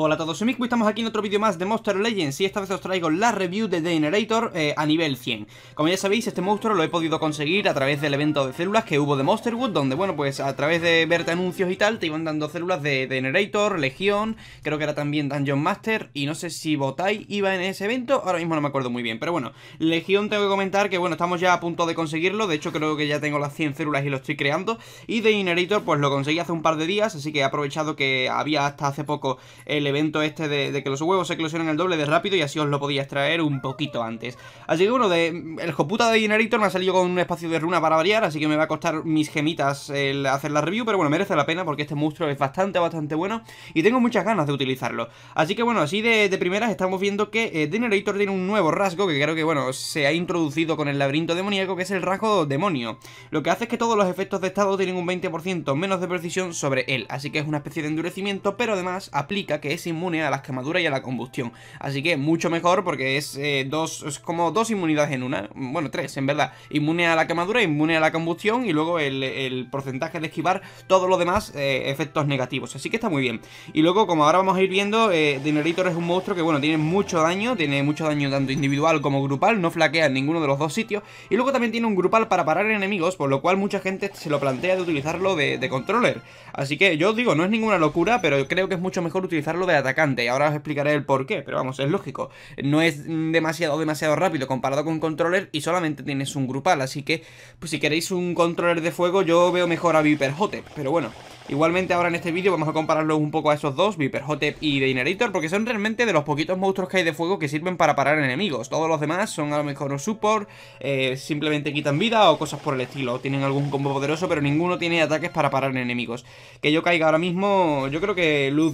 Hola a todos, soy Miku estamos aquí en otro vídeo más de Monster Legends y esta vez os traigo la review de The Generator eh, a nivel 100 Como ya sabéis, este monstruo lo he podido conseguir a través del evento de células que hubo de Monsterwood Donde, bueno, pues a través de verte anuncios y tal, te iban dando células de The Generator, Legión, creo que era también Dungeon Master Y no sé si Botai iba en ese evento, ahora mismo no me acuerdo muy bien Pero bueno, Legión tengo que comentar que, bueno, estamos ya a punto de conseguirlo De hecho creo que ya tengo las 100 células y lo estoy creando Y The Generator pues lo conseguí hace un par de días, así que he aprovechado que había hasta hace poco el evento este de, que los huevos se eclosionan el doble de rápido y así os lo podía extraer un poquito antes. Así que bueno, de, el joputa de Generator me ha salido con un espacio de runa para variar, así que me va a costar mis gemitas el hacer la review, pero bueno, merece la pena porque este monstruo es bastante, bastante bueno y tengo muchas ganas de utilizarlo. Así que bueno, así de, primeras estamos viendo que eh, Generator tiene un nuevo rasgo que creo que bueno, se ha introducido con el laberinto demoníaco, que es el rasgo demonio. Lo que hace es que todos los efectos de estado tienen un 20% menos de precisión sobre él, así que es una especie de endurecimiento, pero además aplica que inmune a las quemaduras y a la combustión. Así que mucho mejor porque es, eh, dos, es como dos inmunidades en una. Bueno, tres, en verdad. Inmune a la quemadura, inmune a la combustión y luego el, porcentaje de esquivar todos los demás eh, efectos negativos. Así que está muy bien. Y luego, como ahora vamos a ir viendo, eh, es un monstruo que, bueno, tiene mucho daño. Tiene mucho daño tanto individual como grupal. No flaquea en ninguno de los dos sitios. Y luego también tiene un grupal para parar enemigos, por lo cual mucha gente se lo plantea de utilizarlo de, de controller. Así que yo os digo, no es ninguna locura, pero creo que es mucho mejor utilizarlo de atacante. Y ahora os explicaré el por qué, pero vamos, es lógico. No es demasiado, demasiado rápido comparado con controller y solamente tienes un grupal. Así que, pues si queréis un controller de fuego, yo veo mejor a Viper Hotep. Pero bueno, igualmente ahora en este vídeo vamos a compararlo un poco a esos dos, Viper Hotep y Dinerator, porque son realmente de los poquitos monstruos que hay de fuego que sirven para parar enemigos. Todos los demás son a lo mejor un support, eh, simplemente quitan vida o cosas por el estilo. Tienen algún combo poderoso, pero ninguno tiene ataques para parar enemigos. Que yo caiga ahora mismo, yo creo que Luz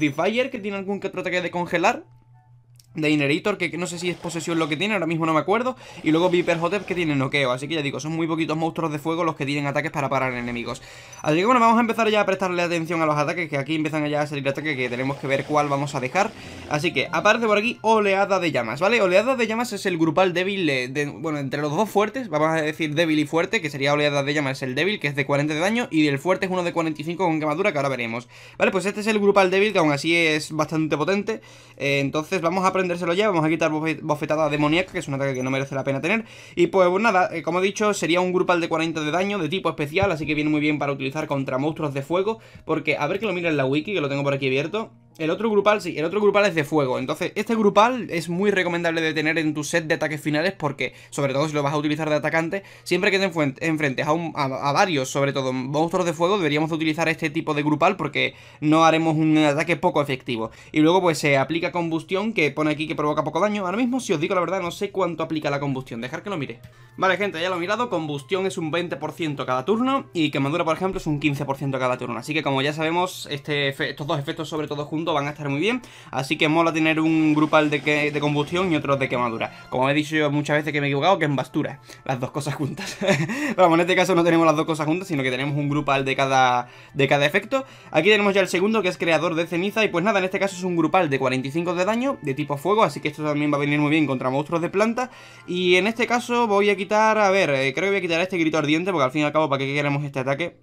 que tiene algún que otro de congelar de Inerator, que no sé si es posesión lo que tiene, ahora mismo no me acuerdo. Y luego Viper Hotep que tiene noqueo. Así que ya digo, son muy poquitos monstruos de fuego los que tienen ataques para parar enemigos. Así que bueno, vamos a empezar ya a prestarle atención a los ataques, que aquí empiezan ya a salir ataques que tenemos que ver cuál vamos a dejar. Así que aparte por aquí Oleada de Llamas, ¿vale? Oleada de Llamas es el grupal débil, bueno, entre los dos fuertes, vamos a decir débil y fuerte, que sería Oleada de Llamas el débil, que es de 40 de daño, y el fuerte es uno de 45 con quemadura, que ahora veremos. Vale, pues este es el grupal débil, que aún así es bastante potente. Eh, entonces vamos a vamos a quitar bofetada demoníaca, que es un ataque que no merece la pena tener. Y pues, pues nada, eh, como he dicho, sería un grupal de 40 de daño de tipo especial, así que viene muy bien para utilizar contra monstruos de fuego, porque a ver que lo mira en la wiki, que lo tengo por aquí abierto. El otro grupal, sí, el otro grupal es de fuego. Entonces, este grupal es muy recomendable de tener en tu set de ataques finales porque, sobre todo si lo vas a utilizar de atacante, siempre que te enfrentes a, a, varios, sobre todo monstruos de fuego, deberíamos utilizar este tipo de grupal porque no haremos un ataque poco efectivo. Y luego, pues se aplica combustión, que pone aquí que provoca poco daño. Ahora mismo, si os digo la verdad, no sé cuánto aplica la combustión. Dejar que lo mire. Vale, gente, ya lo he mirado. Combustión es un 20% cada turno y quemadura, por ejemplo, es un 15% cada turno. Así que, como ya sabemos, este, estos dos efectos, sobre todo juntos, van a estar muy bien. Así que mola tener un grupal de, de combustión y otro de quemadura. Como he dicho yo muchas veces que me he equivocado, que en bastura. Las dos cosas juntas. Vamos, en este caso no tenemos las dos cosas juntas, sino que tenemos un grupal de cada, de cada efecto. Aquí tenemos ya el segundo, que es creador de ceniza. Y pues nada, en este caso es un grupal de 45 de daño, de tipo fuego. Así que esto también va a venir muy bien contra monstruos de planta. Y en este caso voy a quitar, a ver, eh, creo que voy a quitar este grito ardiente, porque al fin y al cabo, ¿para qué queremos este ataque?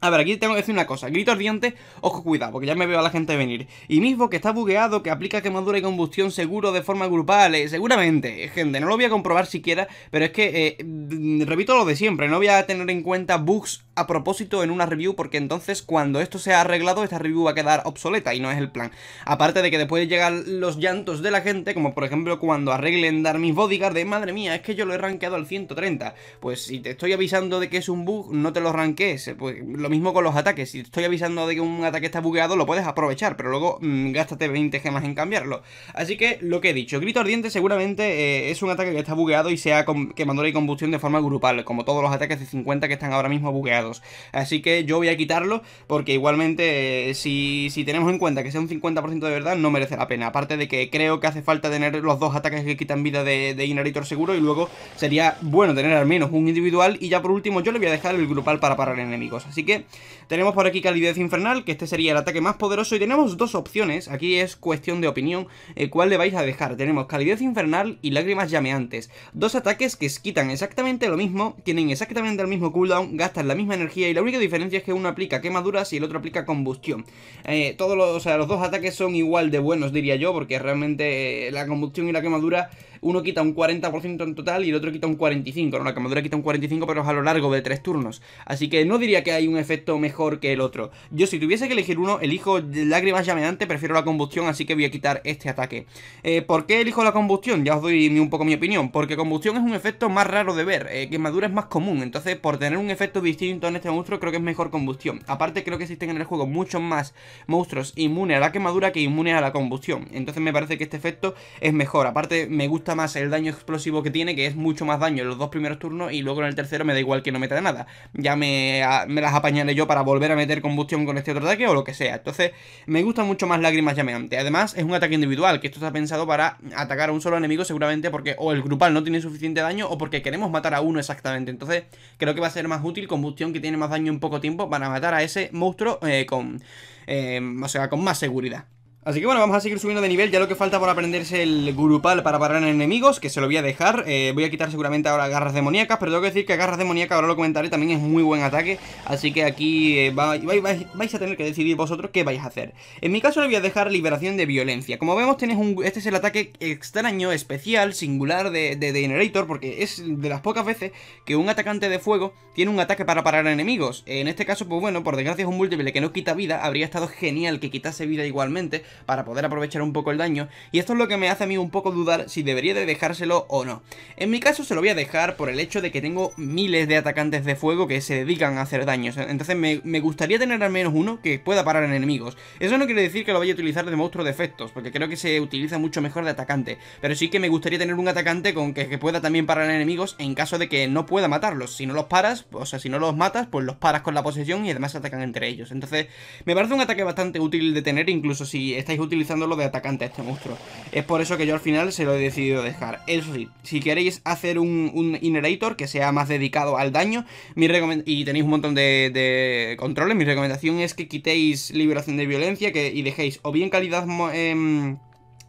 A ver, aquí tengo que decir una cosa, grito ardiente, ojo cuidado, porque ya me veo a la gente venir. Y mismo que está bugueado, que aplica quemadura y combustión seguro de forma grupal, eh, seguramente, gente, no lo voy a comprobar siquiera, pero es que, eh, mm, repito lo de siempre, no voy a tener en cuenta bugs a propósito en una review porque entonces cuando esto sea arreglado esta review va a quedar obsoleta y no es el plan. Aparte de que después llegan los llantos de la gente, como por ejemplo cuando arreglen dar mis bodyguard de madre mía, es que yo lo he rankeado al 130. Pues si te estoy avisando de que es un bug, no te lo rankees. Pues lo mismo con los ataques, si te estoy avisando de que un ataque está bugueado, lo puedes aprovechar, pero luego mm, gástate 20 gemas en cambiarlo. Así que lo que he dicho, grito ardiente seguramente eh, es un ataque que está bugueado y sea con quemadura y combustión de forma grupal, como todos los ataques de 50 que están ahora mismo bugueados. Así que yo voy a quitarlo porque igualmente eh, si, tenemos en cuenta que sea un 50% de verdad no merece la pena. Aparte de que creo que hace falta tener los dos ataques que quitan vida de, de seguro y luego sería bueno tener al menos un individual y ya por último yo le voy a dejar el grupal para parar enemigos. Así que tenemos por aquí Calidez Infernal, que este sería el ataque más poderoso y tenemos dos opciones, aquí es cuestión de opinión, eh, cuál le vais a dejar. Tenemos Calidez Infernal y Lágrimas Llameantes, dos ataques que quitan exactamente lo mismo, tienen exactamente el mismo cooldown, gastan la misma energía y la única diferencia es que uno aplica quemaduras y el otro aplica combustión. Eh, todos los, o sea, los dos ataques son igual de buenos, diría yo, porque realmente eh, la combustión y la quemadura uno quita un 40% en total y el otro quita un 45%, La quemadura quita un 45% pero es a lo largo de tres turnos. Así que no diría que hay un efecto mejor que el otro. Yo si tuviese que elegir uno, elijo lágrimas llameante, prefiero la combustión, así que voy a quitar este ataque. Eh, ¿Por qué elijo la combustión? Ya os doy un poco mi opinión. Porque combustión es un efecto más raro de ver, eh, quemadura es más común, entonces por tener un efecto distinto en este monstruo creo que es mejor combustión. Aparte creo que existen en el juego muchos más monstruos inmunes a la quemadura que inmunes a la combustión. Entonces me parece que este efecto es mejor. Aparte me gusta más el daño explosivo que tiene, que es mucho más daño en los dos primeros turnos y luego en el tercero me da igual que no meta nada. Ya me, las apañaré yo para volver a meter combustión con este otro ataque o lo que sea. Entonces me gusta mucho más lágrimas llameante. Además es un ataque individual, que esto está pensado para atacar a un solo enemigo seguramente porque o el grupal no tiene suficiente daño o porque queremos matar a uno exactamente. Entonces creo que va a ser más útil combustión que tiene más daño en poco tiempo para matar a ese monstruo eh, con... Eh, o sea, con más seguridad. Así que bueno, vamos a seguir subiendo de nivel Ya lo que falta por aprenderse el grupal para parar en enemigos Que se lo voy a dejar eh, Voy a quitar seguramente ahora garras demoníacas Pero tengo que decir que garras demoníacas, ahora lo comentaré, también es muy buen ataque Así que aquí eh, vais, a tener que decidir vosotros qué vais a hacer En mi caso le voy a dejar liberación de violencia Como vemos un... Este es el ataque extraño, especial, singular de, de, Generator Porque es de las pocas veces que un atacante de fuego tiene un ataque para parar enemigos En este caso, pues bueno, por desgracia es un múltiple que no quita vida Habría estado genial que quitase vida igualmente para poder aprovechar un poco el daño, y esto es lo que me hace a mí un poco dudar si debería de dejárselo o no. En mi caso se lo voy a dejar por el hecho de que tengo miles de atacantes de fuego que se dedican a hacer daños, entonces me, gustaría tener al menos uno que pueda parar en enemigos. Eso no quiere decir que lo vaya a utilizar de monstruo de efectos, porque creo que se utiliza mucho mejor de atacante, pero sí que me gustaría tener un atacante con que, pueda también parar en enemigos en caso de que no pueda matarlos. Si no los paras, o sea, si no los matas, pues los paras con la posesión y además atacan entre ellos. Entonces, me parece un ataque bastante útil de tener, incluso si estáis utilizando lo de atacante a este monstruo. Es por eso que yo al final se lo he decidido dejar. Eso sí, si queréis hacer un, un Inerator que sea más dedicado al daño mi y tenéis un montón de, de, controles, mi recomendación es que quitéis liberación de violencia que, y dejéis o bien calidad... Eh,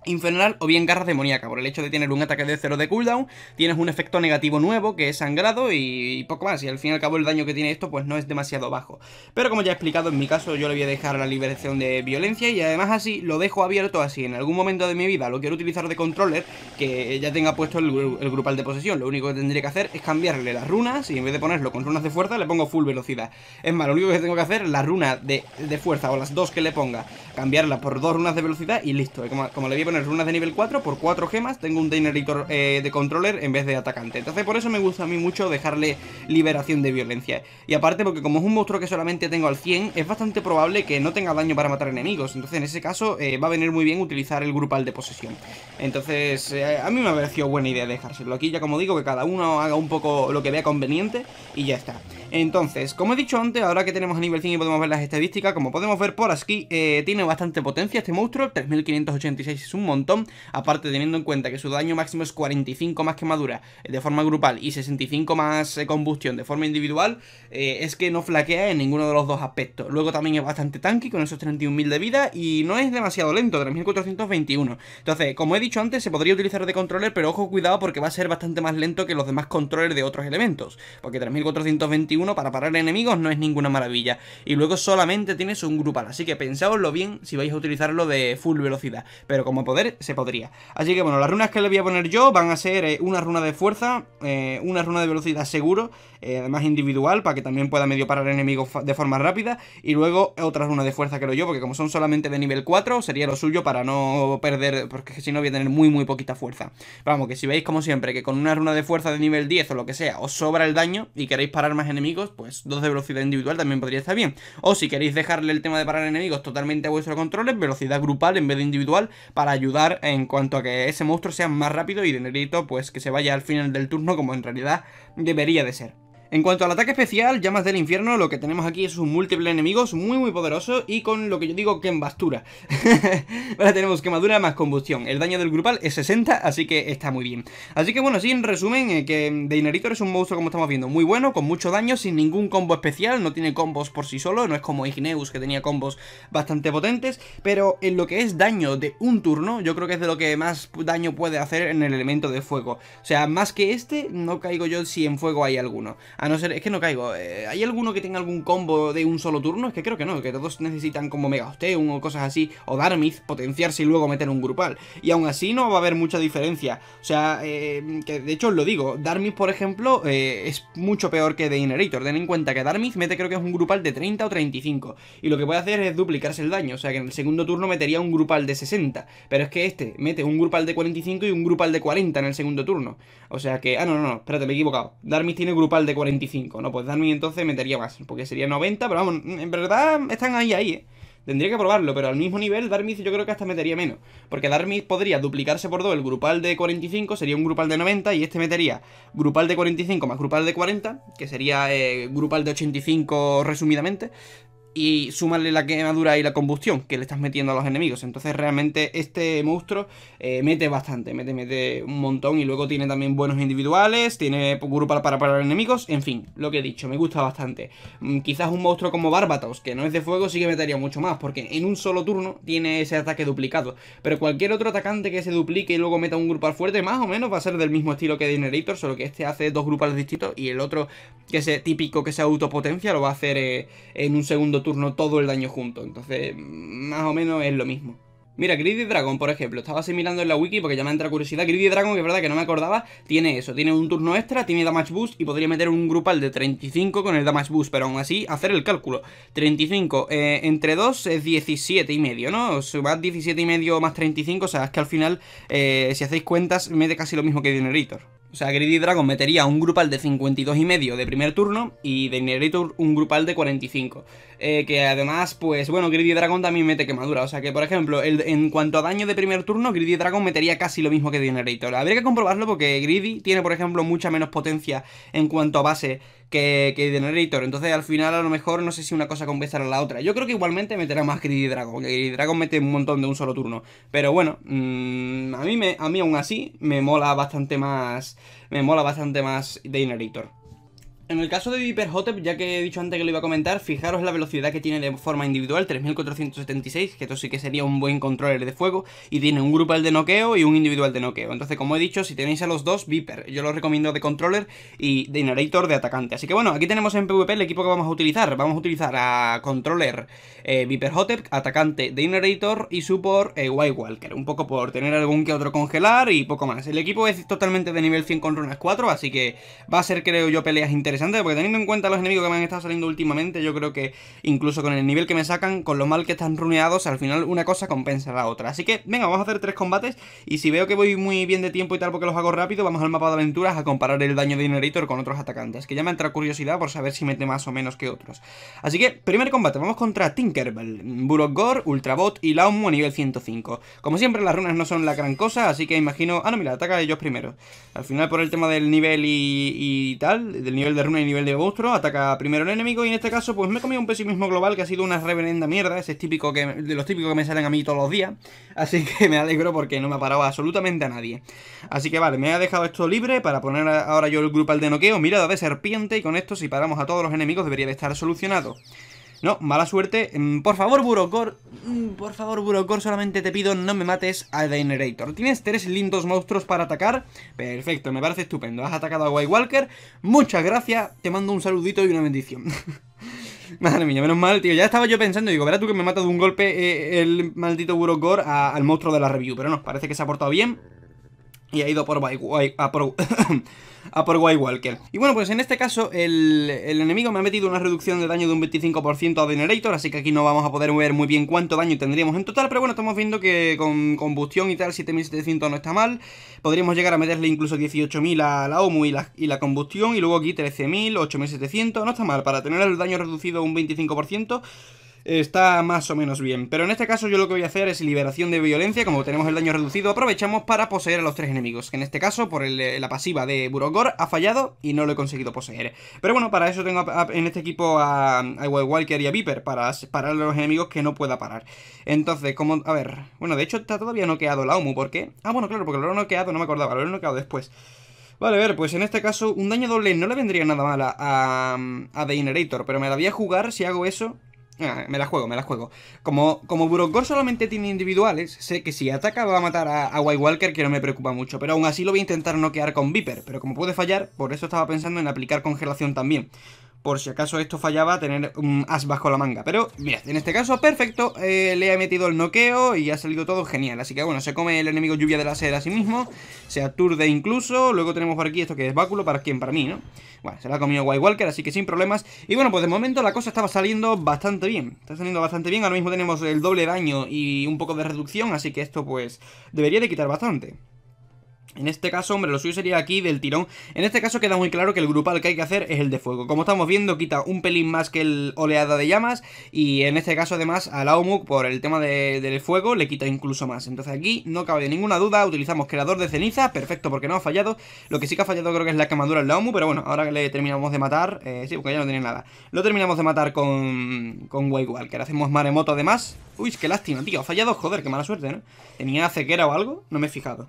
infernal o bien garras demoníaca. Por el hecho de tener un ataque de 0 de cooldown, tienes un efecto negativo nuevo que es sangrado y, poco más. Y al fin y al cabo el daño que tiene esto pues no es demasiado bajo. Pero como ya he explicado, en mi caso yo le voy a dejar la liberación de violencia y además así lo dejo abierto así. En algún momento de mi vida lo quiero utilizar de controller que ya tenga puesto el, grupal de posesión. Lo único que tendría que hacer es cambiarle las runas y en vez de ponerlo con runas de fuerza le pongo full velocidad. Es más, lo único que tengo que hacer la runa de, fuerza o las dos que le ponga, cambiarla por dos runas de velocidad y listo. Como, como le voy en runas de nivel 4 por 4 gemas tengo un Deineritor eh, de controller en vez de atacante. Entonces por eso me gusta a mí mucho dejarle liberación de violencia. Y aparte porque como es un monstruo que solamente tengo al 100, es bastante probable que no tenga daño para matar enemigos. Entonces en ese caso eh, va a venir muy bien utilizar el grupal de posesión. Entonces eh, a mí me ha parecido buena idea dejárselo. Aquí ya como digo que cada uno haga un poco lo que vea conveniente y ya está. Entonces, como he dicho antes, ahora que tenemos a nivel 100 y podemos ver las estadísticas, como podemos ver por aquí, eh, tiene bastante potencia este monstruo, 3586 es un montón, aparte teniendo en cuenta que su daño máximo es 45 más quemadura eh, de forma grupal y 65 más eh, combustión de forma individual, es que no flaquea en ninguno de los dos aspectos. Luego también es bastante tanque con esos 31.000 de vida y no es demasiado lento, 3421. Entonces, como he dicho antes, se podría utilizar de controller, pero ojo cuidado porque va a ser bastante más lento que los demás controles de otros elementos, porque 3421 para parar enemigos no es ninguna maravilla. Y luego solamente tienes un grupal, así que pensáoslo bien si vais a utilizarlo de full velocidad. Pero como poder, se podría. Así que bueno, las runas que le voy a poner yo van a ser eh, una runa de fuerza, eh, una runa de velocidad seguro, eh, además individual, para que también pueda medio parar enemigos de forma rápida. Y luego otra runa de fuerza, lo yo, porque como son solamente de nivel 4, sería lo suyo para no perder, porque si no voy a tener muy, muy poquita fuerza. Vamos, que si veis como siempre que con una runa de fuerza de nivel 10 o lo que sea, os sobra el daño y queréis parar más enemigos, pues 2 de velocidad individual también podría estar bien. O si queréis dejarle el tema de parar enemigos totalmente a vuestro control, velocidad grupal en vez de individual para ayudar en cuanto a que ese monstruo sea más rápido y de negrito pues que se vaya al final del turno como en realidad debería de ser. En cuanto al ataque especial, Llamas del Infierno, lo que tenemos aquí es un múltiple enemigos muy muy poderoso y con lo que yo digo que en bastura. Ahora tenemos quemadura más combustión. El daño del grupal es 60, así que está muy bien. Así que bueno, sí, en resumen, eh, que es un monstruo como estamos viendo, muy bueno, con mucho daño, sin ningún combo especial, no tiene combos por sí solo, no es como Igneus que tenía combos bastante potentes, pero en lo que es daño de un turno, yo creo que es de lo que más daño puede hacer en el elemento de fuego. O sea, más que este, no caigo yo si en fuego hay alguno. A no ser, es que no caigo. Eh, ¿Hay alguno que tenga algún combo de un solo turno? Es que creo que no, que todos necesitan como Mega Osteum o cosas así, o Darmith, potenciarse y luego meter un grupal. Y aún así no va a haber mucha diferencia. O sea, eh, que de hecho os lo digo, Darmith, por ejemplo, eh, es mucho peor que The Inerator. Ten en cuenta que Darmith mete creo que es un grupal de 30 o 35. Y lo que puede hacer es duplicarse el daño. O sea, que en el segundo turno metería un grupal de 60. Pero es que este mete un grupal de 45 y un grupal de 40 en el segundo turno. O sea que... Ah, no, no, no, espérate, me he equivocado. Darmith tiene grupal de no, pues Darmit entonces metería más, porque sería 90, pero vamos, mm, en verdad están ahí, ahí, ¿eh? Tendría que probarlo, pero al mismo nivel Darmith yo creo que hasta metería menos. Porque Darmith podría duplicarse por dos el grupal de 45, sería un grupal de 90, y este metería grupal de 45 más grupal de 40, que sería eh, grupal de 85 resumidamente, y súmale la quemadura y la combustión que le estás metiendo a los enemigos. Entonces realmente este monstruo eh, mete bastante, mete, mete un montón y luego tiene también buenos individuales, tiene grupo para parar enemigos, en fin, lo que he dicho, me gusta bastante. Mm, quizás un monstruo como Barbatos, que no es de fuego, sí que metería mucho más, porque en un solo turno tiene ese ataque duplicado. Pero cualquier otro atacante que se duplique y luego meta un grupal fuerte, más o menos va a ser del mismo estilo que Dinerator, solo que este hace dos grupales distintos y el otro, que es típico que se autopotencia, lo va a hacer eh, en un segundo turno todo el daño junto. Entonces, más o menos es lo mismo. Mira, Greedy Dragon, por ejemplo, estaba así mirando en la wiki porque ya me entra curiosidad. Greedy Dragon, que es verdad que no me acordaba, tiene eso. Tiene un turno extra, tiene Damage Boost y podría meter un grupal de 35 con el Damage Boost. Pero aún así, hacer el cálculo. 35 eh, entre 2 es 17 y medio, ¿no? Sumas 17 y medio más 35, o sea, es que al final, eh, si hacéis cuentas, mete casi lo mismo que Dineritor. O sea, Greedy Dragon metería un grupal de 52 y medio de primer turno y de un grupal de 45. Eh, que además, pues bueno, Greedy Dragon también mete quemadura. O sea que, por ejemplo, en cuanto a daño de primer turno, Greedy Dragon metería casi lo mismo que Generator. Habría que comprobarlo porque Greedy tiene, por ejemplo, mucha menos potencia en cuanto a base que, que Entonces, al final, a lo mejor, no sé si una cosa compensará la otra. Yo creo que igualmente meterá más Greedy Dragon. Que Dragon mete un montón de un solo turno. Pero bueno, mm, a, mí me, a mí aún así me mola bastante más. Me mola bastante más de Generator. En el caso de Viper Hotep ya que he dicho antes que lo iba a comentar, fijaros la velocidad que tiene de forma individual, 3476, que esto sí que sería un buen controller de fuego, y tiene un grupo al de noqueo y un individual de noqueo. Entonces, como he dicho, si tenéis a los dos, Viper, yo los recomiendo de controller y de narrator de atacante. Así que bueno, aquí tenemos en PvP el equipo que vamos a utilizar. Vamos a utilizar a controller eh, Viper Hotep atacante de narrator y support eh, White Walker, un poco por tener algún que otro congelar y poco más. El equipo es totalmente de nivel 100 con runas 4, así que va a ser, creo yo, peleas interesantes porque teniendo en cuenta los enemigos que me han estado saliendo últimamente, yo creo que incluso con el nivel que me sacan, con lo mal que están runeados, al final una cosa compensa la otra. Así que, venga, vamos a hacer tres combates y si veo que voy muy bien de tiempo y tal porque los hago rápido, vamos al mapa de aventuras a comparar el daño de Inheritor con otros atacantes, que ya me entra curiosidad por saber si mete más o menos que otros. Así que, primer combate, vamos contra Tinkerbell, Burogor, Ultrabot y Laumu a nivel 105. Como siempre, las runas no son la gran cosa, así que imagino... Ah, no, mira, ataca a ellos primero. Al final, por el tema del nivel y, y tal, del nivel de un nivel de monstruo, ataca primero al enemigo y en este caso pues me he comido un pesimismo global que ha sido una reverenda mierda, ese es típico que, de los típicos que me salen a mí todos los días, así que me alegro porque no me ha parado absolutamente a nadie. Así que vale, me ha dejado esto libre para poner ahora yo el grupo al de noqueo, mirada de serpiente y con esto si paramos a todos los enemigos debería de estar solucionado. No, mala suerte. Mm, por favor, Burocor. Mm, por favor, Burocor, solamente te pido no me mates a The Generator. Tienes tres lindos monstruos para atacar. Perfecto, me parece estupendo. Has atacado a White Walker. Muchas gracias. Te mando un saludito y una bendición. Madre mía, menos mal, tío. Ya estaba yo pensando, digo, verás tú que me mata de un golpe eh, el maldito Burocor al monstruo de la review. Pero no, parece que se ha portado bien y ha ido por, White, a, Walker. Y bueno, pues en este caso el, enemigo me ha metido una reducción de daño de un 25% a Venerator, así que aquí no vamos a poder ver muy bien cuánto daño tendríamos en total, pero bueno, estamos viendo que con combustión y tal 7700 no está mal, podríamos llegar a meterle incluso 18.000 a la OMU y la, y la combustión, y luego aquí 13.000, 8.700, no está mal, para tener el daño reducido un 25%, está más o menos bien. Pero en este caso yo lo que voy a hacer es liberación de violencia, como tenemos el daño reducido, aprovechamos para poseer a los tres enemigos, que en este caso por eh, la pasiva de Burogor ha fallado y no lo he conseguido poseer. Pero bueno, para eso tengo en este equipo a, igual Walker y a Viper, para parar a los enemigos que no pueda parar. Entonces, como, a ver, bueno, de hecho está todavía noqueado la Omu, ¿por qué? Ah, bueno, claro, porque lo he noqueado, no me acordaba, lo he noqueado después. Vale, a ver, pues en este caso un daño doble no le vendría nada mal a, a, The pero me la voy a jugar si hago eso Me la juego, me la juego. Como, como solamente tiene individuales, sé que si ataca va a matar a, a, White Walker, que no me preocupa mucho. Pero aún así lo voy a intentar noquear con Viper. Pero como puede fallar, por eso estaba pensando en aplicar congelación también por si acaso esto fallaba, tener un as bajo la manga. Pero, mira, en este caso, perfecto, eh, le ha metido el noqueo y ha salido todo genial. Así que, bueno, se come el enemigo lluvia de seda a sí mismo, se aturde incluso. Luego tenemos por aquí esto que es báculo, ¿para quién? Para mí, ¿no? Bueno, se la ha comido White Walker, así que sin problemas. Y bueno, pues de momento la cosa estaba saliendo bastante bien. Está saliendo bastante bien, ahora mismo tenemos el doble daño y un poco de reducción, así que esto, pues, debería de quitar bastante. En este caso, hombre, lo suyo sería aquí del tirón. En este caso queda muy claro que el grupal que hay que hacer es el de fuego. Como estamos viendo, quita un pelín más que el oleada de llamas. Y en este caso, además, a la por el tema del fuego, le quita incluso más. Entonces aquí, no cabe ninguna duda, utilizamos creador de ceniza. Perfecto, porque no ha fallado. Lo que sí que ha fallado creo que es la quemadura en la Pero bueno, ahora que le terminamos de matar... Eh, sí, porque ya no tiene nada. Lo terminamos de matar con, con Que ahora Hacemos maremoto además. Uy, que lástima, tío. Ha fallado, joder, qué mala suerte, ¿no? ¿Tenía cequera o algo? No me he fijado.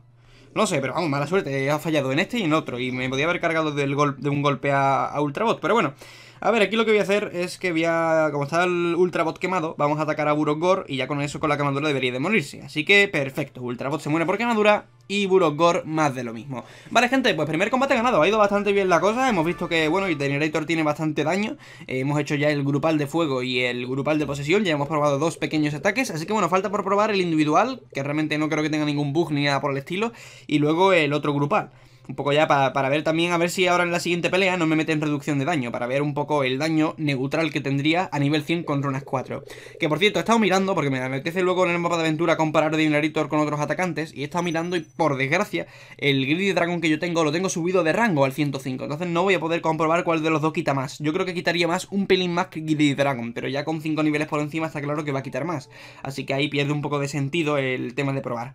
No sé, pero vamos, mala suerte. Ha fallado en este y en otro. Y me podía haber cargado del gol de un golpe a, a Ultrabot. Pero bueno. A ver, aquí lo que voy a hacer es que voy a... Como está el Ultrabot quemado, vamos a atacar a Burogor y ya con eso, con la quemadura, debería de morirse. Así que, perfecto. Ultrabot se muere por quemadura y Burogor más de lo mismo. Vale, gente, pues primer combate ganado. Ha ido bastante bien la cosa. Hemos visto que, bueno, Itinerator tiene bastante daño. Eh, hemos hecho ya el grupal de fuego y el grupal de posesión. Ya hemos probado dos pequeños ataques. Así que, bueno, falta por probar el individual, que realmente no creo que tenga ningún bug ni nada por el estilo. Y luego el otro grupal. Un poco ya para, ver también, a ver si ahora en la siguiente pelea no me meten reducción de daño, para ver un poco el daño neutral que tendría a nivel 100 con Runas 4. Que por cierto, he estado mirando, porque me apetece luego en el mapa de aventura comparar Dinaritor con otros atacantes, y he estado mirando y por desgracia, el Greedy Dragon que yo tengo lo tengo subido de rango al 105, entonces no voy a poder comprobar cuál de los dos quita más. Yo creo que quitaría más un pelín más que Grid Dragon, pero ya con 5 niveles por encima está claro que va a quitar más. Así que ahí pierde un poco de sentido el tema de probar.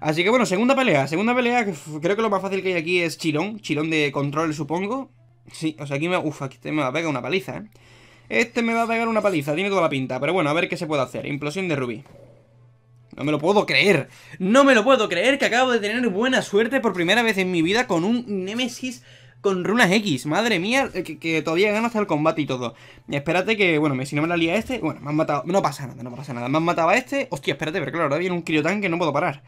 Así que bueno, segunda pelea, segunda pelea, creo que lo más fácil que hay aquí es chilón, chilón de control, supongo. Sí, o sea, aquí me, uf, aquí me va a pegar una paliza, ¿eh? Este me va a pegar una paliza, tiene toda la pinta. Pero bueno, a ver qué se puede hacer. Implosión de rubí. No me lo puedo creer. No me lo puedo creer que acabo de tener buena suerte por primera vez en mi vida con un Nemesis con runas X. Madre mía, eh, que, todavía gano hasta el combate y todo. Espérate que, bueno, si no me la lía este... Bueno, me han matado... No pasa nada, no pasa nada. Me han matado a este... Hostia, espérate, pero claro, ahora viene un criotán que no puedo parar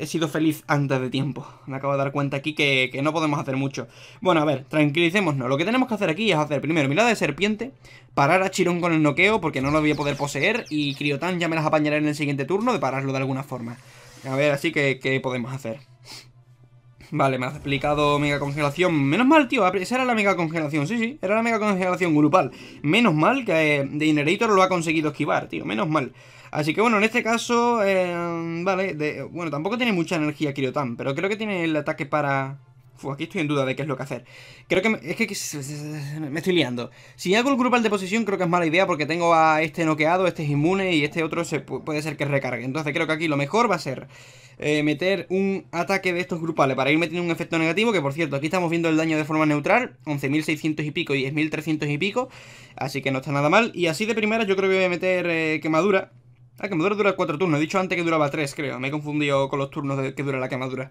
he sido feliz antes de tiempo. Me acabo de dar cuenta aquí que, no podemos hacer mucho. Bueno, a ver, No. Lo que tenemos que hacer aquí es hacer primero mirada de serpiente, parar a Chirón con el noqueo porque no lo voy a poder poseer y Criotán ya me las apañaré en el siguiente turno de pararlo de alguna forma. A ver, así que, ¿qué podemos hacer? Vale, me has explicado mega congelación. Menos mal, tío, esa era la mega congelación. Sí, sí, era la mega congelación grupal. Menos mal que eh, de The lo ha conseguido esquivar, tío. Menos mal. Así que bueno, en este caso, em, vale, bueno, tampoco tiene mucha energía Kiriotan, pero creo que tiene el ataque para... aquí estoy en duda de qué es lo que hacer. Creo que... es que me estoy liando. Si hago el grupal de posición creo que es mala idea porque tengo a este noqueado, este es inmune y este otro se puede ser que recargue. Entonces creo que aquí lo mejor va a ser eh, meter un ataque de estos grupales para ir metiendo un efecto negativo. Que por cierto, aquí estamos viendo el daño de forma neutral. 11.600 y pico y 10.300 y pico. Así que no está nada mal. Y así de primera yo creo que voy a meter eh, quemadura. La ah, quemadura dura 4 turnos. He dicho antes que duraba 3, creo. Me he confundido con los turnos de que dura la quemadura.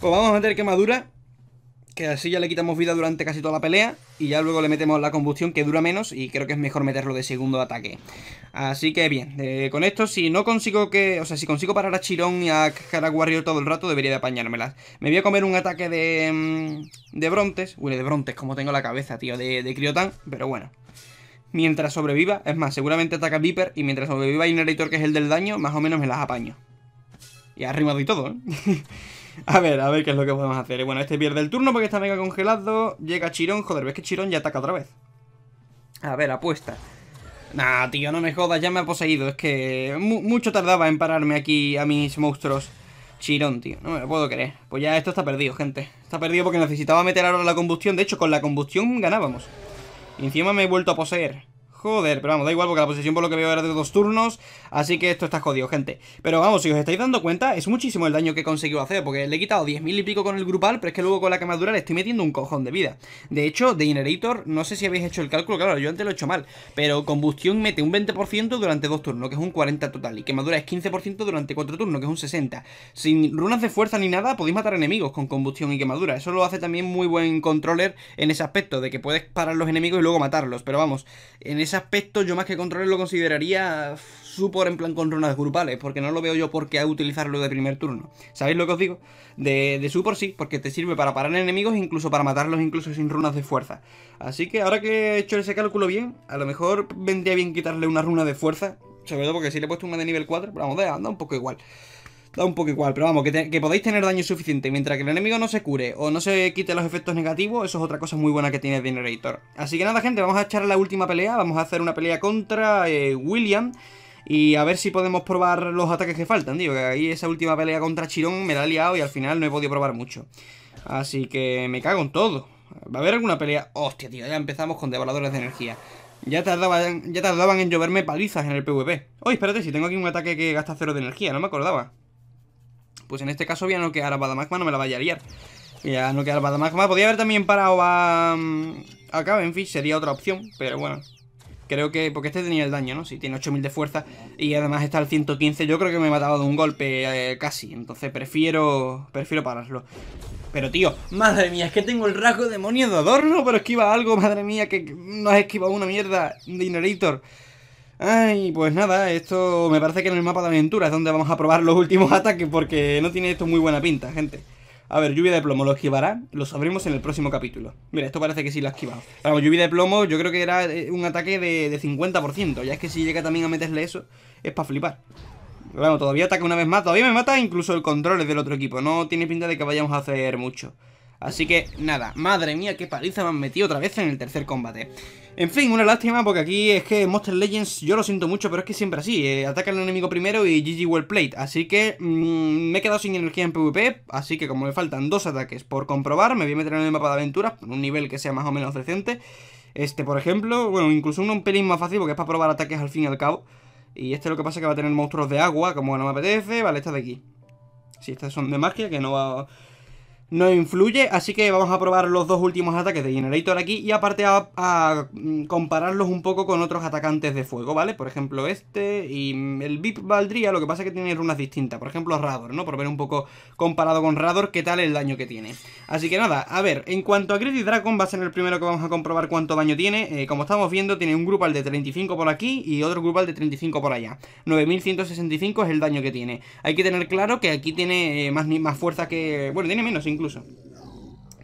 Pues vamos a meter quemadura. Que así ya le quitamos vida durante casi toda la pelea. Y ya luego le metemos la combustión que dura menos. Y creo que es mejor meterlo de segundo ataque. Así que bien. Eh, con esto, si no consigo que... O sea, si consigo parar a Chirón y a Warrior todo el rato, debería de apañármelas. Me voy a comer un ataque de... Mm, de Brontes. Uy, de Brontes, como tengo la cabeza, tío. De, de Criotán. Pero bueno mientras sobreviva, es más, seguramente ataca Viper y mientras sobreviva Inheritor, que es el del daño, más o menos me las apaño. Y ha arrimado y todo, ¿eh? a ver, a ver qué es lo que podemos hacer. Bueno, este pierde el turno porque está mega congelado. Llega Chirón, joder, ves que Chirón ya ataca otra vez. A ver, apuesta. Nah, tío, no me jodas, ya me ha poseído. Es que mucho tardaba en pararme aquí a mis monstruos. Chirón, tío, no me lo puedo creer. Pues ya esto está perdido, gente. Está perdido porque necesitaba meter ahora la combustión. De hecho, con la combustión ganábamos. Encima me he vuelto a poseer. Joder, pero vamos, da igual porque la posición por lo que veo era de dos turnos Así que esto está jodido, gente Pero vamos, si os estáis dando cuenta, es muchísimo el daño que he conseguido hacer Porque le he quitado 10.000 y pico con el grupal Pero es que luego con la quemadura le estoy metiendo un cojón de vida De hecho, de Generator, no sé si habéis hecho el cálculo Claro, yo antes lo he hecho mal Pero combustión mete un 20% durante dos turnos, que es un 40 total Y quemadura es 15% durante cuatro turnos, que es un 60 Sin runas de fuerza ni nada, podéis matar enemigos con combustión y quemadura Eso lo hace también muy buen controller en ese aspecto De que puedes parar los enemigos y luego matarlos Pero vamos, en ese aspecto yo más que controles lo consideraría super en plan con runas grupales, porque no lo veo yo por qué utilizarlo de primer turno. ¿Sabéis lo que os digo? De, de super sí, porque te sirve para parar enemigos, incluso para matarlos incluso sin runas de fuerza. Así que ahora que he hecho ese cálculo bien, a lo mejor vendría bien quitarle una runa de fuerza, sobre todo porque si le he puesto una de nivel 4, pero vamos, anda un poco igual da un poco igual, pero vamos, que, podéis tener daño suficiente mientras que el enemigo no se cure o no se quite los efectos negativos, eso es otra cosa muy buena que tiene Generator. Así que nada, gente, vamos a echar la última pelea, vamos a hacer una pelea contra eh, William y a ver si podemos probar los ataques que faltan, tío, que ahí esa última pelea contra Chirón me la ha liado y al final no he podido probar mucho. Así que me cago en todo. ¿Va a haber alguna pelea? Hostia, tío, ya empezamos con devoradores de energía. Ya tardaban, ya tardaban en lloverme palizas en el PvP. Oye, espérate, si tengo aquí un ataque que gasta cero de energía, no me acordaba. Pues en este caso voy a noquear a Badamagma, no me la vaya a liar. Voy a noquear a Badamagma. Podría haber también parado a... Mm, en fin, sería otra opción, pero bueno. Creo que... Porque este tenía el daño, ¿no? Si tiene 8000 de fuerza y además está al 115, yo creo que me mataba de un golpe eh, casi. Entonces prefiero... Prefiero pararlo. Pero tío, madre mía, es que tengo el rasgo demonio de adorno, pero esquiva algo, madre mía, que no has esquivado una mierda, Dinerator. Ay, pues nada, esto me parece que en el mapa de aventuras es donde vamos a probar los últimos ataques porque no tiene esto muy buena pinta, gente. A ver, lluvia de plomo, ¿lo esquivará? Lo sabremos en el próximo capítulo. Mira, esto parece que sí lo ha esquivado. Vamos, lluvia de plomo yo creo que era eh, un ataque de, 50%. Ya es que si llega también a meterle eso, es para flipar. Bueno, todavía ataca una vez más. Todavía me mata incluso el control del otro equipo. No tiene pinta de que vayamos a hacer mucho. Así que nada, madre mía, qué paliza me han metido otra vez en el tercer combate. En fin, una lástima porque aquí es que Monster Legends, yo lo siento mucho, pero es que siempre así. Eh, ataca al enemigo primero y GG well played. Así que mm, me he quedado sin energía en PvP, así que como me faltan dos ataques por comprobar, me voy a meter en el mapa de aventuras, un nivel que sea más o menos decente. Este, por ejemplo, bueno, incluso uno un pelín más fácil porque es para probar ataques al fin y al cabo. Y este lo que pasa es que va a tener monstruos de agua, como no me apetece, vale, esta de aquí. Si sí, estas son de magia, que no va no influye, así que vamos a probar los dos últimos ataques de Generator aquí y aparte a, mm, compararlos un poco con otros atacantes de fuego, ¿vale? Por ejemplo este y mm, el VIP valdría, lo que pasa es que tiene runas distintas, por ejemplo Rador, ¿no? Por ver un poco comparado con Rador qué tal el daño que tiene. Así que nada, a ver, en cuanto a Greedy Dragon va a ser el primero que vamos a comprobar cuánto daño tiene, eh, como estamos viendo tiene un grupal de 35 por aquí y otro grupal de 35 por allá, 9165 es el daño que tiene. Hay que tener claro que aquí tiene eh, más, más fuerza que... bueno, tiene menos, incluso.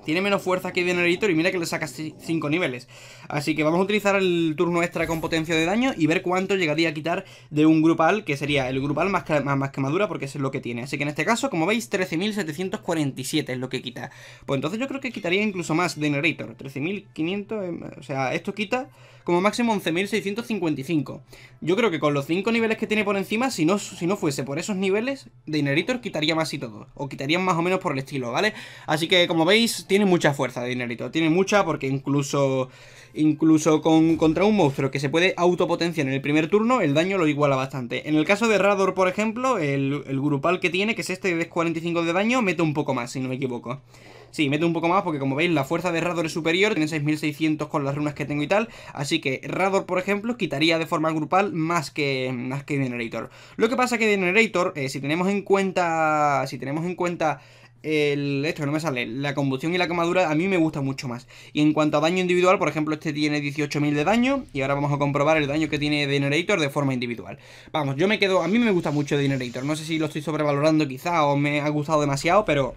Tiene menos fuerza que Dineritor y mira que le saca 5 niveles. Así que vamos a utilizar el turno extra con potencia de daño y ver cuánto llegaría a quitar de un grupal, que sería el grupal más, más quemadura, porque eso es lo que tiene. Así que en este caso, como veis, 13.747 es lo que quita. Pues entonces yo creo que quitaría incluso más de 13.500, em, o sea, esto quita como máximo 11.655. Yo creo que con los 5 niveles que tiene por encima, si no, si no fuese por esos niveles, de quitaría más y todo. O quitarían más o menos por el estilo, ¿vale? Así que como veis tiene mucha fuerza de dinerito, tiene mucha porque incluso incluso contra un monstruo que se puede autopotenciar en el primer turno, el daño lo iguala bastante. En el caso de Rador, por ejemplo, el, grupal que tiene, que es este de 45 de daño, mete un poco más, si no me equivoco. Sí, mete un poco más porque como veis la fuerza de Rador es superior, tiene 6600 con las runas que tengo y tal, así que Rador, por ejemplo, quitaría de forma grupal más que, más que Generator. Lo que pasa que Generator, eh, si tenemos en cuenta... Si tenemos en cuenta el, esto no me sale, la combustión y la quemadura a mí me gusta mucho más. Y en cuanto a daño individual, por ejemplo, este tiene 18.000 de daño y ahora vamos a comprobar el daño que tiene Generator de forma individual. Vamos, yo me quedo, a mí me gusta mucho Generator, no sé si lo estoy sobrevalorando quizá o me ha gustado demasiado, pero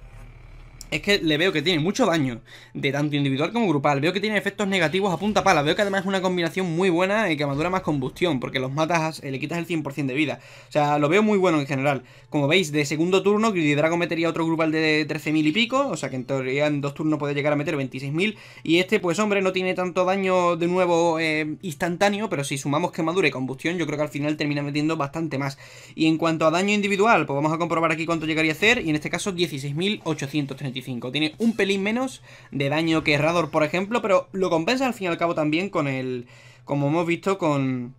es que le veo que tiene mucho daño, de tanto individual como grupal. Veo que tiene efectos negativos a punta pala. Veo que además es una combinación muy buena y que madura más combustión, porque los matas, eh, le quitas el 100% de vida. O sea, lo veo muy bueno en general. Como veis, de segundo turno, Drago metería otro grupal de 13.000 y pico, o sea que en teoría en dos turnos puede llegar a meter 26.000. Y este, pues hombre, no tiene tanto daño de nuevo eh, instantáneo, pero si sumamos que y combustión, yo creo que al final termina metiendo bastante más. Y en cuanto a daño individual, pues vamos a comprobar aquí cuánto llegaría a hacer, y en este caso 16.830. Tiene un pelín menos de daño que Rador, por ejemplo, pero lo compensa al fin y al cabo también con el... Como hemos visto con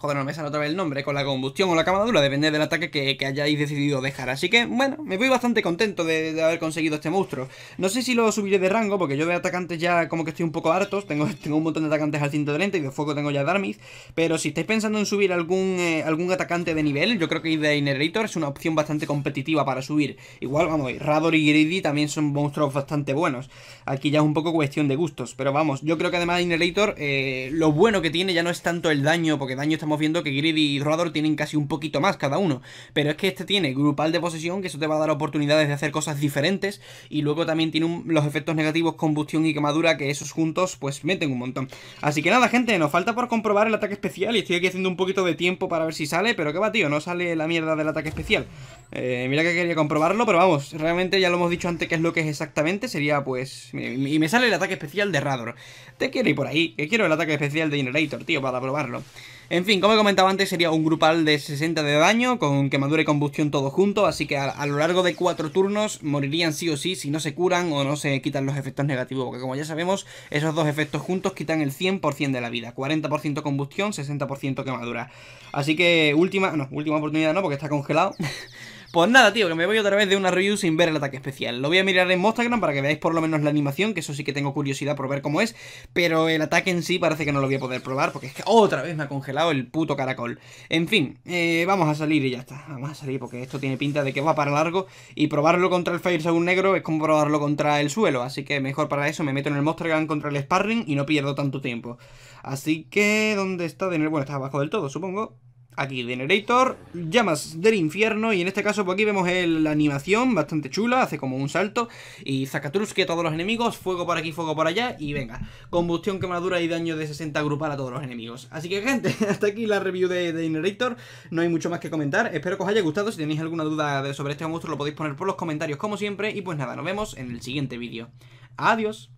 Joder, no me sale otra vez el nombre, con la combustión o la camadura, depende del ataque que, hayáis decidido dejar. Así que, bueno, me voy bastante contento de, haber conseguido este monstruo. No sé si lo subiré de rango, porque yo de atacantes ya como que estoy un poco hartos. Tengo, tengo un montón de atacantes al 130 y de fuego tengo ya Darmis. Pero si estáis pensando en subir algún, eh, algún atacante de nivel, yo creo que ir de Inerator es una opción bastante competitiva para subir. Igual, vamos, Rador y greedy también son monstruos bastante buenos. Aquí ya es un poco cuestión de gustos. Pero vamos, yo creo que además Inerator, eh, lo bueno que tiene ya no es tanto el daño, porque daño está estamos viendo que Grid y Rador tienen casi un poquito más cada uno. Pero es que este tiene grupal de posesión, que eso te va a dar oportunidades de hacer cosas diferentes. Y luego también tiene los efectos negativos, combustión y quemadura, que esos juntos pues meten un montón. Así que nada, gente, nos falta por comprobar el ataque especial. Y estoy aquí haciendo un poquito de tiempo para ver si sale. Pero qué va, tío, no sale la mierda del ataque especial. Eh, mira que quería comprobarlo, pero vamos, realmente ya lo hemos dicho antes Que es lo que es exactamente. Sería pues... Y me sale el ataque especial de Rador. Te quiero ir por ahí, que quiero el ataque especial de Generator, tío, para probarlo. En fin, como he comentado antes, sería un grupal de 60 de daño, con quemadura y combustión todo junto, así que a, lo largo de 4 turnos morirían sí o sí si no se curan o no se quitan los efectos negativos, porque como ya sabemos, esos dos efectos juntos quitan el 100% de la vida, 40% combustión, 60% quemadura. Así que última, no, última oportunidad no, porque está congelado. Pues nada, tío, que me voy otra vez de una review sin ver el ataque especial. Lo voy a mirar en Instagram para que veáis por lo menos la animación, que eso sí que tengo curiosidad por ver cómo es, pero el ataque en sí parece que no lo voy a poder probar, porque es que otra vez me ha congelado el puto caracol. En fin, eh, vamos a salir y ya está. Vamos a salir porque esto tiene pinta de que va para largo y probarlo contra el Fire un negro es como probarlo contra el suelo, así que mejor para eso me meto en el Monster contra el Sparring y no pierdo tanto tiempo. Así que, ¿dónde está de Bueno, está abajo del todo, supongo. Aquí, Generator, llamas del infierno. Y en este caso, por pues aquí vemos la animación bastante chula. Hace como un salto. Y Zacatrusque a todos los enemigos. Fuego por aquí, fuego por allá. Y venga, combustión, quemadura y daño de 60 grupal a todos los enemigos. Así que, gente, hasta aquí la review de, Generator. No hay mucho más que comentar. Espero que os haya gustado. Si tenéis alguna duda sobre este monstruo, lo podéis poner por los comentarios, como siempre. Y pues nada, nos vemos en el siguiente vídeo. Adiós.